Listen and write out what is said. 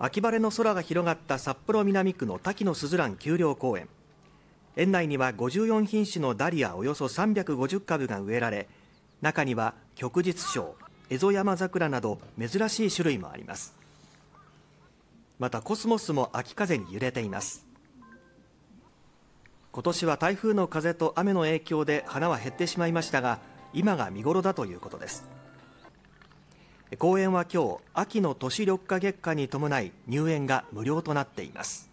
秋晴れの空が広がった札幌南区の滝野すずらん丘陵公園園内には54品種のダリアおよそ350株が植えられ中には旭日賞エゾヤマザクラなど珍しい種類もありますまたコスモスも秋風に揺れています今年は台風の風と雨の影響で花は減ってしまいましたが今が見頃だということです公園は今日秋の都市緑化月間に伴い入園が無料となっています